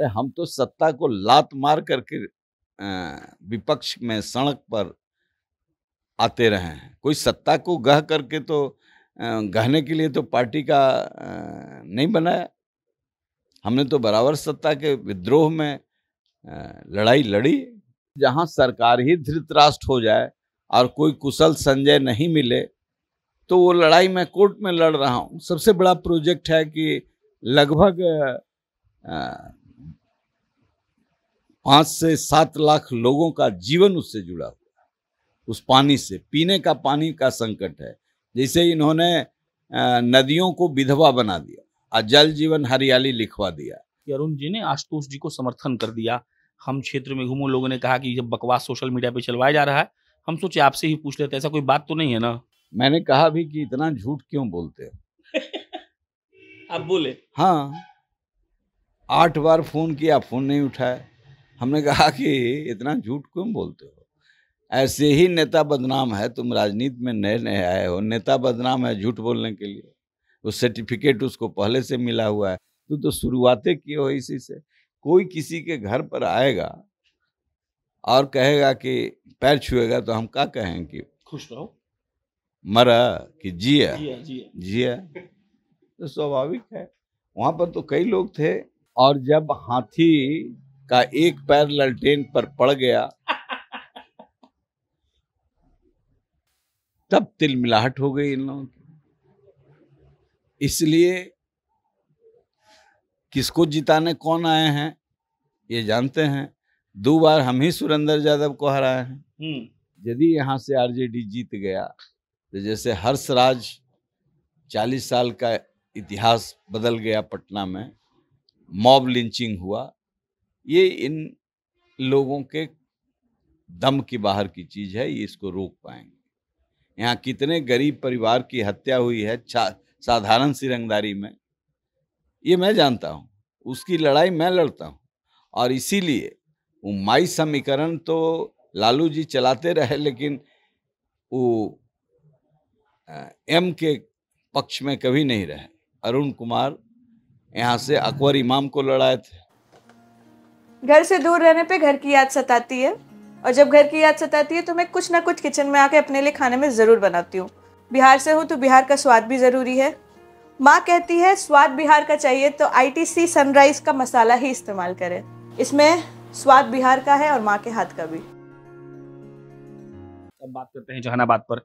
तो हम तो सत्ता को लात मार करके विपक्ष में सड़क पर आते रहे हैं कोई सत्ता को गह करके तो गहने के लिए तो पार्टी का नहीं बनाया हमने तो बराबर सत्ता के विद्रोह में लड़ाई लड़ी जहां सरकार ही धृतराष्ट्र हो जाए और कोई कुशल संजय नहीं मिले तो वो लड़ाई मैं कोर्ट में लड़ रहा हूं सबसे बड़ा प्रोजेक्ट है कि लगभग पांच से सात लाख लोगों का जीवन उससे जुड़ा हुआ उस पानी से पीने का पानी का संकट है जैसे इन्होंने नदियों को विधवा बना दिया और जल जीवन हरियाली लिखवा दिया अरुण जी ने आशुतोष जी को समर्थन कर दिया हम क्षेत्र में घूमो लोगों ने कहा कि जब बकवास सोशल मीडिया पे चलवाया जा रहा है हम सोचे आपसे ही पूछ लेते ऐसा कोई बात तो नहीं है ना मैंने कहा भी कि इतना झूठ क्यों बोलते हो आप बोले हाँ आठ बार फोन किया फोन नहीं उठाया हमने कहा कि इतना झूठ क्यों बोलते हो ऐसे ही नेता बदनाम है तुम राजनीति में नए नए आए हो नेता बदनाम है झूठ बोलने के लिए वो सर्टिफिकेट उसको पहले से मिला हुआ है तो तो शुरुआतें किए हो इसी से कोई किसी के घर पर आएगा और कहेगा कि पैर छुएगा तो हम क्या कहें कि खुश रहो मरा कि जिया जिया तो स्वाभाविक है वहाँ पर तो कई लोग थे और जब हाथी का एक पैर ललटेन पर पड़ गया तब तिल मिलाहट हो गई इन लोगों की इसलिए किसको जिताने कौन आए हैं ये जानते हैं दो बार हम ही सुरेंद्र यादव को हराए हैं हम्म। यदि यहाँ से आरजेडी जीत गया तो जैसे हर्षराज चालीस साल का इतिहास बदल गया पटना में मॉब लिंचिंग हुआ ये इन लोगों के दम के बाहर की चीज है ये इसको रोक पाएंगे यहाँ कितने गरीब परिवार की हत्या हुई है साधारण सी रंगदारी में ये मैं जानता हूँ उसकी लड़ाई मैं लड़ता हूँ और इसीलिए वो माई समीकरण तो लालू जी चलाते रहे लेकिन वो एम के पक्ष में कभी नहीं रहे अरुण कुमार यहाँ से अकबर इमाम को लड़ाए थे घर से दूर रहने पे घर की याद सताती है और जब घर की याद सताती है तो मैं कुछ ना कुछ किचन में आके अपने लिए खाने में ज़रूर बनाती हूँ बिहार से हूँ तो बिहार का स्वाद भी ज़रूरी है माँ कहती है स्वाद बिहार का चाहिए तो आईटीसी सनराइज़ का मसाला ही इस्तेमाल करें इसमें स्वाद बिहार का है और माँ के हाथ का भी अब बात करते हैं जहानाबाद पर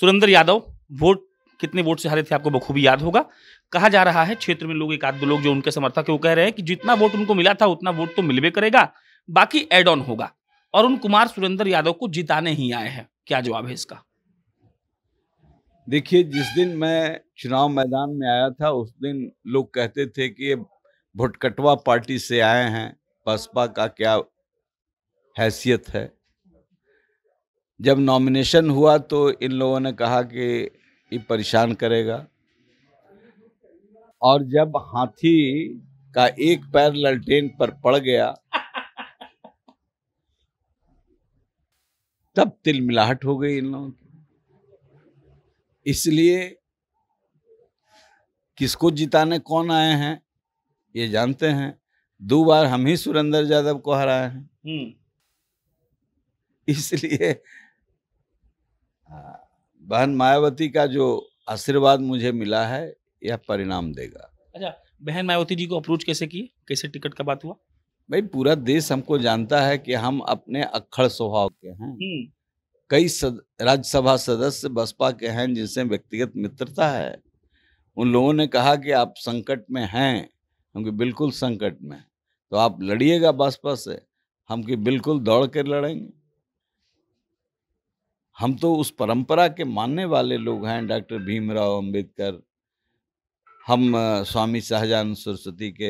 सुरेंद्र यादव वोट कितने वोट से हारे थे आपको बखूबी याद होगा कहा जा रहा है क्षेत्र में लोग एक आध लोग जो उनके समर्थक है वो कह रहे हैं कि जितना वोट उनको मिला था उतना वोट तो मिलवे करेगा बाकी एड ऑन होगा और उन कुमार सुरेंद्र यादव को जिताने ही आए हैं क्या जवाब है इसका देखिए जिस दिन मैं चुनाव मैदान में आया था उस दिन लोग कहते थे कि ये भुटकटवा पार्टी से आए हैं बसपा का क्या हैसियत है जब नॉमिनेशन हुआ तो इन लोगों ने कहा कि ये परेशान करेगा और जब हाथी का एक पैर ललटेन पर पड़ गया तब तिल मिलाहट हो गई इन लोगों की इसलिए किसको जिताने कौन आए हैं ये जानते हैं दो बार हम ही सुरेंद्र यादव को हराए हैं हम्म। इसलिए बहन मायावती का जो आशीर्वाद मुझे मिला है यह परिणाम देगा अच्छा बहन मायावती जी को अप्रोच कैसे की कैसे टिकट का बात हुआ भाई पूरा देश हमको जानता है कि हम अपने अखड़ स्वभाव के हैं हम्म। कई सद, राज्यसभा सदस्य बसपा के हैं जिनसे व्यक्तिगत मित्रता है उन लोगों ने कहा कि आप संकट में हैं हम बिल्कुल संकट में तो आप लड़िएगा बसपा से हम कि बिल्कुल दौड़ कर लड़ेंगे हम तो उस परंपरा के मानने वाले लोग हैं डॉक्टर भीमराव अंबेडकर हम स्वामी शाहजहान सरस्वती के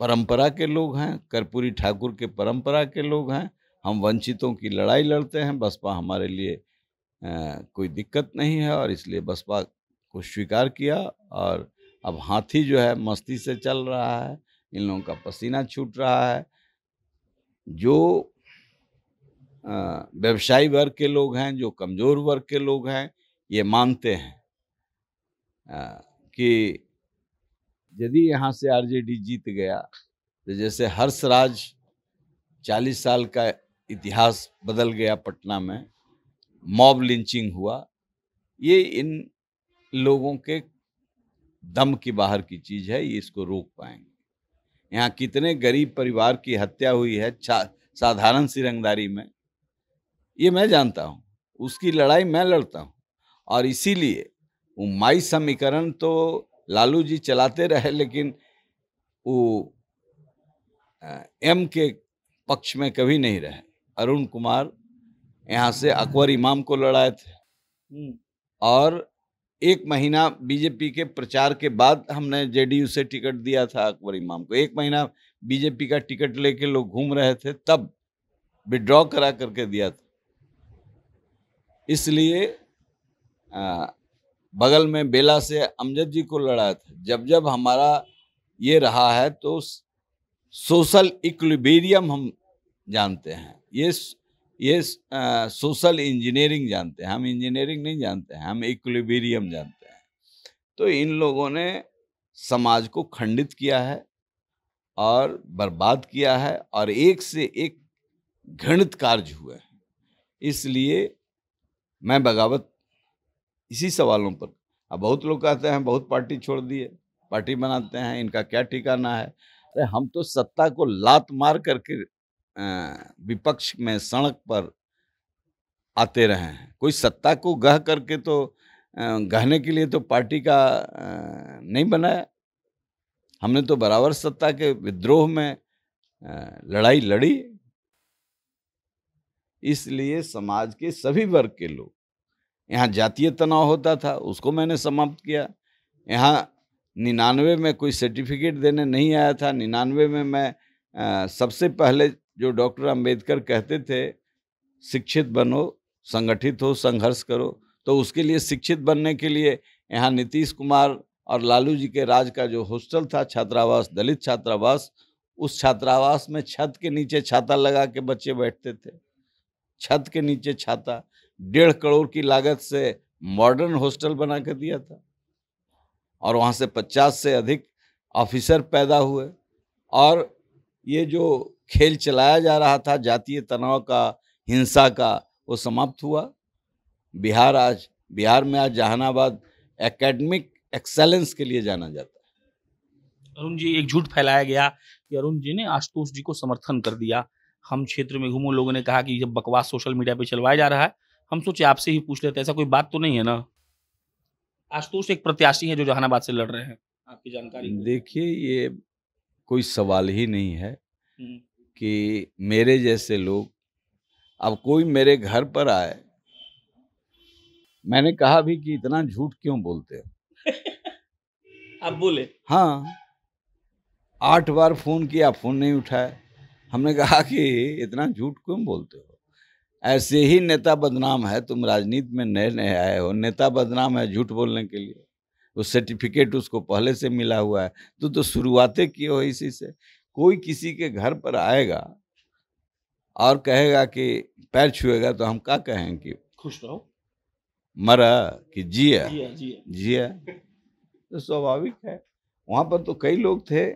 परंपरा के लोग हैं कर्पूरी ठाकुर के परंपरा के लोग हैं हम वंचितों की लड़ाई लड़ते हैं बसपा हमारे लिए कोई दिक्कत नहीं है और इसलिए बसपा को स्वीकार किया और अब हाथी जो है मस्ती से चल रहा है इन लोगों का पसीना छूट रहा है जो व्यवसायी वर्ग के लोग हैं जो कमज़ोर वर्ग के लोग हैं ये मानते हैं आ, कि यदि यहाँ से आरजेडी जीत गया तो जैसे हर्षराज चालीस साल का इतिहास बदल गया पटना में मॉब लिंचिंग हुआ ये इन लोगों के दम की बाहर की चीज़ है ये इसको रोक पाएंगे यहाँ कितने गरीब परिवार की हत्या हुई है साधारण सी रंगदारी में ये मैं जानता हूँ उसकी लड़ाई मैं लड़ता हूँ और इसीलिए माई समीकरण तो लालू जी चलाते रहे लेकिन वो एम के पक्ष में कभी नहीं रहे अरुण कुमार यहाँ से अकबर इमाम को लड़ाए थे हम्म। और एक महीना बीजेपी के प्रचार के बाद हमने जेडीयू से टिकट दिया था अकबर इमाम को एक महीना बीजेपी का टिकट लेके लोग घूम रहे थे तब विड्रॉ करा करके दिया था इसलिए बगल में बेला से अमजद जी को लड़ा था जब जब हमारा ये रहा है तो सोशल इक्लिबेरियम हम जानते हैं ये ये सोशल इंजीनियरिंग जानते हैं हम इंजीनियरिंग नहीं जानते हैं हम इक्लिबेरियम जानते हैं तो इन लोगों ने समाज को खंडित किया है और बर्बाद किया है और एक से एक घृणित कार्य हुए हैं इसलिए मैं बगावत इसी सवालों पर अब बहुत लोग कहते हैं बहुत पार्टी छोड़ दिए पार्टी बनाते हैं इनका क्या ठिकाना है अरे हम तो सत्ता को लात मार करके विपक्ष में सड़क पर आते रहे हैं कोई सत्ता को गह करके तो गहने के लिए तो पार्टी का नहीं बनाया हमने तो बराबर सत्ता के विद्रोह में लड़ाई लड़ी इसलिए समाज के सभी वर्ग के लोग यहाँ जातीय तनाव होता था उसको मैंने समाप्त किया यहाँ निन्यानवे में कोई सर्टिफिकेट देने नहीं आया था निन्यानवे में मैं आ, सबसे पहले जो डॉक्टर अंबेडकर कहते थे शिक्षित बनो संगठित हो संघर्ष करो तो उसके लिए शिक्षित बनने के लिए यहाँ नीतीश कुमार और लालू जी के राज का जो हॉस्टल था छात्रावास दलित छात्रावास उस छात्रावास में छत के नीचे छाता लगा के बच्चे बैठते थे छत के नीचे छाता डेढ़ करोड़ की लागत से मॉडर्न हॉस्टल बना कर दिया था और वहाँ से पचास से अधिक ऑफिसर पैदा हुए और ये जो खेल चलाया जा रहा था जातीय तनाव का हिंसा का वो समाप्त हुआ बिहार आज बिहार में आज जहानाबाद एकेडमिक एक्सेलेंस के लिए जाना जाता है अरुण जी एक झूठ फैलाया गया कि अरुण जी ने आशुतोष जी को समर्थन कर दिया हम क्षेत्र में घूमो लोगों ने कहा कि जब बकवास सोशल मीडिया पर चलवाया जा रहा है हम सोचे आपसे ही पूछ लेते ऐसा कोई बात तो नहीं है ना आशुतोष एक प्रत्याशी है जो जहानाबाद से लड़ रहे हैं आपकी जानकारी देखिए ये कोई सवाल ही नहीं है हम्म। कि मेरे जैसे लोग अब कोई मेरे घर पर आए मैंने कहा भी कि इतना झूठ क्यों बोलते हो आप बोले हाँ आठ बार फोन किया फोन नहीं उठाए हमने कहा कि इतना झूठ क्यों बोलते हो ऐसे ही नेता बदनाम है तुम राजनीति में नए नए आए हो नेता बदनाम है झूठ बोलने के लिए वो सर्टिफिकेट उसको पहले से मिला हुआ है तो तो शुरुआतें किए हो इसी से कोई किसी के घर पर आएगा और कहेगा कि पैर छुएगा तो हम क्या कहें कि खुश रहो मरा कि जिया जिया तो स्वाभाविक है वहाँ पर तो कई लोग थे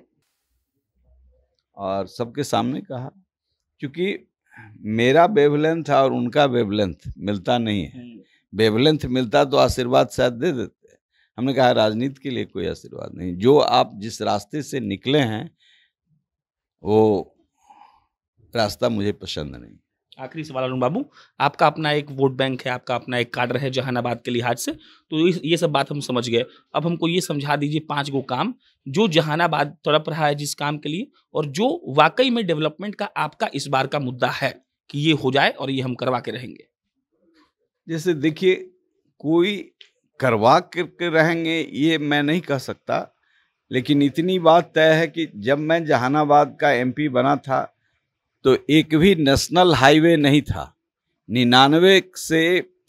और सबके सामने कहा क्योंकि मेरा वेवलेंथ और उनका वेवलेंथ मिलता नहीं है वेवलेंथ हम्म। मिलता तो आशीर्वाद शायद दे देते हमने कहा राजनीति के लिए कोई आशीर्वाद नहीं जो आप जिस रास्ते से निकले हैं वो रास्ता मुझे पसंद नहीं आखिरी सवाल अरुण बाबू आपका अपना एक वोट बैंक है आपका अपना एक कार्डर है जहानाबाद के लिहाज से तो ये सब बात हम समझ गए अब हमको ये समझा दीजिए पांच गो काम जो जहानाबाद तड़प रहा है जिस काम के लिए और जो वाकई में डेवलपमेंट का आपका इस बार का मुद्दा है कि ये हो जाए और ये हम करवा के रहेंगे जैसे देखिए कोई करवा के रहेंगे ये मैं नहीं कह सकता लेकिन इतनी बात तय है कि जब मैं जहानाबाद का एमपी बना था तो एक भी नेशनल हाईवे नहीं था निन्यानवे से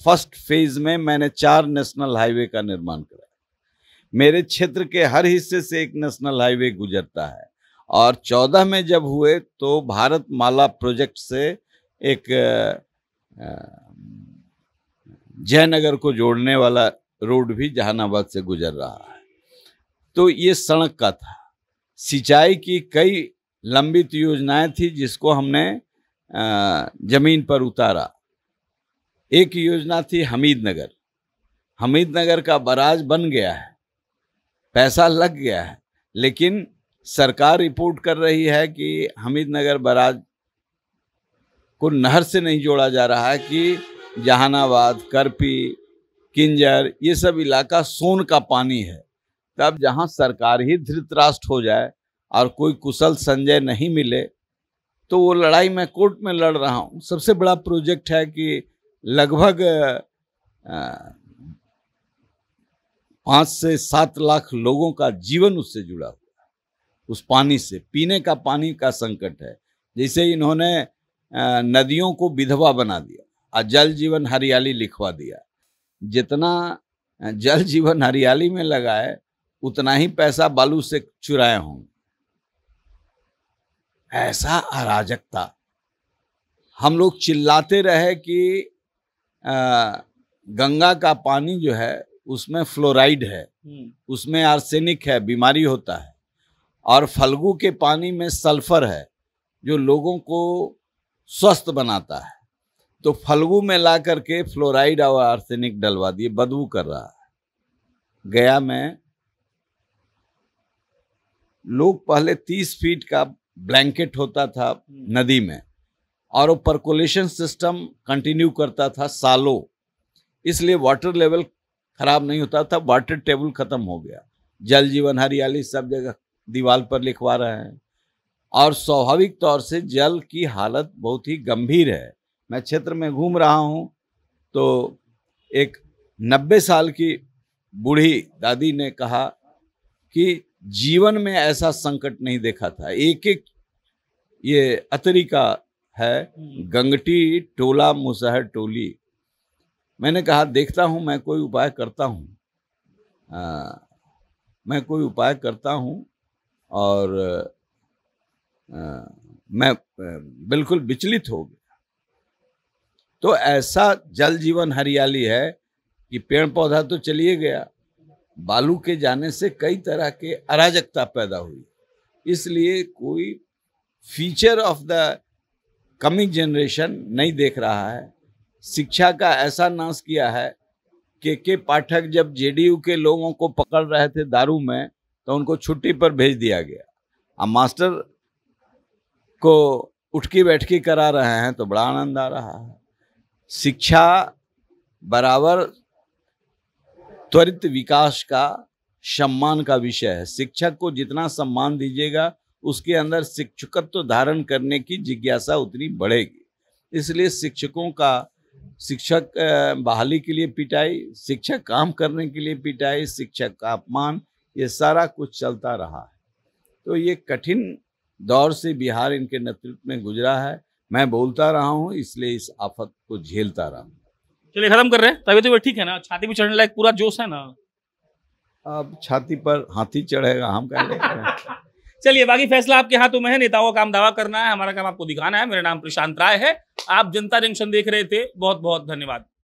फर्स्ट फेज में मैंने चार नेशनल हाईवे का निर्माण कराया मेरे क्षेत्र के हर हिस्से से एक नेशनल हाईवे गुजरता है और चौदह में जब हुए तो भारत माला प्रोजेक्ट से एक जयनगर को जोड़ने वाला रोड भी जहानाबाद से गुजर रहा है तो ये सड़क का था सिंचाई की कई लंबित योजनाएं थी जिसको हमने ज़मीन पर उतारा एक योजना थी हमीदनगर हमीदनगर का बराज बन गया है पैसा लग गया है लेकिन सरकार रिपोर्ट कर रही है कि हमीदनगर बराज को नहर से नहीं जोड़ा जा रहा है कि जहानाबाद करपी किंजर ये सब इलाका सोन का पानी है तब जहां सरकार ही धृतराष्ट्र हो जाए और कोई कुशल संजय नहीं मिले तो वो लड़ाई मैं कोर्ट में लड़ रहा हूँ सबसे बड़ा प्रोजेक्ट है कि लगभग पाँच से सात लाख लोगों का जीवन उससे जुड़ा हुआ उस पानी से पीने का पानी का संकट है जैसे इन्होंने नदियों को विधवा बना दिया और जल जीवन हरियाली लिखवा दिया जितना जल जीवन हरियाली में लगाए उतना ही पैसा बालू से चुराए होंगे ऐसा अराजकता हम लोग चिल्लाते रहे कि गंगा का पानी जो है उसमें फ्लोराइड है हम्म। उसमें आर्सेनिक है बीमारी होता है और फलगू के पानी में सल्फर है जो लोगों को स्वस्थ बनाता है तो फलगू में ला करके फ्लोराइड और आर्सेनिक डलवा दिए बदबू कर रहा है गया में लोग पहले तीस फीट का ब्लैंकेट होता था हम्म। नदी में और वो परकोलेशन सिस्टम कंटिन्यू करता था सालों इसलिए वाटर लेवल खराब नहीं होता था वाटर टेबल खत्म हो गया जल जीवन हरियाली सब जगह दीवार पर लिखवा रहे हैं और स्वाभाविक तौर से जल की हालत बहुत ही गंभीर है मैं क्षेत्र में घूम रहा हूँ तो एक नब्बे साल की बूढ़ी दादी ने कहा कि जीवन में ऐसा संकट नहीं देखा था एक एक ये अतरी का है गंगटी टोला मुसहर टोली मैंने कहा देखता हूँ मैं कोई उपाय करता हूँ मैं कोई उपाय करता हूँ और आ, मैं बिल्कुल विचलित हो गया तो ऐसा जल जीवन हरियाली है कि पेड़ पौधा तो चलिए गया बालू के जाने से कई तरह के अराजकता पैदा हुई इसलिए कोई feature of the coming generation नहीं देख रहा है शिक्षा का ऐसा नाश किया है के के पाठक जब जेडीयू के लोगों को पकड़ रहे थे दारू में तो उनको छुट्टी पर भेज दिया गया अब मास्टर को उठकी बैठकी करा रहे हैं तो बड़ा आनंद आ रहा है शिक्षा बराबर त्वरित विकास का सम्मान का विषय है शिक्षक को जितना सम्मान दीजिएगा उसके अंदर शिक्षकत्व धारण करने की जिज्ञासा उतनी बढ़ेगी इसलिए शिक्षकों का शिक्षक बहाली के लिए पिटाई शिक्षक काम करने के लिए पिटाई शिक्षक का अपमान ये सारा कुछ चलता रहा है तो ये कठिन दौर से बिहार इनके नेतृत्व में गुजरा है मैं बोलता रहा हूँ इसलिए इस आफत को झेलता रहा हूँ चलिए खत्म कर रहे हैं तबियत तो ठीक है ना छाती पे चढ़ने लायक पूरा जोश है ना अब छाती पर हाथी चढ़ेगा हम हैं चलिए बाकी फैसला आपके हाथों में है नेताओं का काम दावा करना है हमारा काम आपको दिखाना है मेरा नाम प्रशांत राय है आप जनता जंक्शन देख रहे थे बहुत बहुत धन्यवाद